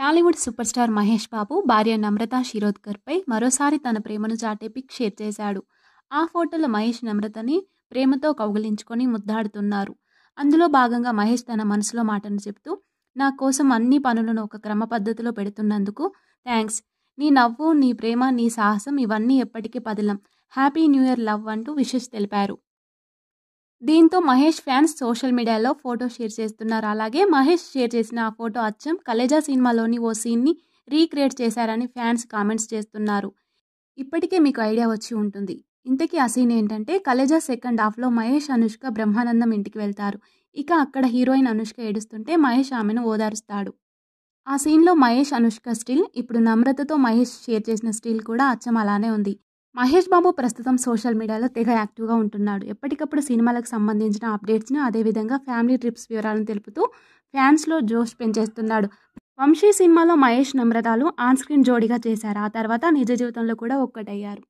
Tollywood super star Mahesh Babu భార్య నమ్రత శిరోద్కర్పై మరోసారి తన ప్రేమను చాటే పిక్ షేర్ చేశాడు ఆ ఫోటోలో మహేష్ నమ్రతని ప్రేమతో కౌగిలించుకొని ముద్దాడుతున్నారు అందులో భాగంగా మహేష్ తన మనసులో మాటను చెప్తూ నా కోసం అన్ని పనులను ఒక క్రమ పద్ధతిలో పెడుతున్నందుకు థ్యాంక్స్ నీ నవ్వు నీ ప్రేమ నీ సాహసం ఇవన్నీ ఎప్పటికీ పదిలం హ్యాపీ న్యూ ఇయర్ లవ్ అంటూ విషెస్ తెలిపారు దీంతో మహేష్ ఫ్యాన్స్ సోషల్ మీడియాలో ఫోటో షేర్ చేస్తున్నారు అలాగే మహేష్ షేర్ చేసిన ఆ ఫోటో అచ్చం కలేజా సినిమాలోని ఓ సీన్ని రీక్రియేట్ చేశారని ఫ్యాన్స్ కామెంట్స్ చేస్తున్నారు ఇప్పటికే మీకు ఐడియా వచ్చి ఉంటుంది ఇంతకీ ఆ సీన్ ఏంటంటే కలేజా సెకండ్ హాఫ్లో మహేష్ అనుష్క బ్రహ్మానందం ఇంటికి వెళ్తారు ఇక అక్కడ హీరోయిన్ అనుష్క ఏడుస్తుంటే మహేష్ ఆమెను ఓదారుస్తాడు ఆ సీన్లో మహేష్ అనుష్క స్టిల్ ఇప్పుడు నమ్రతతో మహేష్ షేర్ చేసిన స్టిల్ కూడా అచ్చం అలానే ఉంది మహేష్ బాబు ప్రస్తుతం సోషల్ మీడియాలో తెగ యాక్టివ్గా ఉంటున్నాడు ఎప్పటికప్పుడు సినిమాలకు సంబంధించిన అప్డేట్స్ను అదేవిధంగా ఫ్యామిలీ ట్రిప్స్ వివరాలను తెలుపుతూ ఫ్యాన్స్లో జోష్ పెంచేస్తున్నాడు వంశీ సినిమాలో మహేష్ నమ్రతాలు ఆన్ స్క్రీన్ జోడిగా చేశారు ఆ తర్వాత నిజ జీవితంలో కూడా ఒక్కటయ్యారు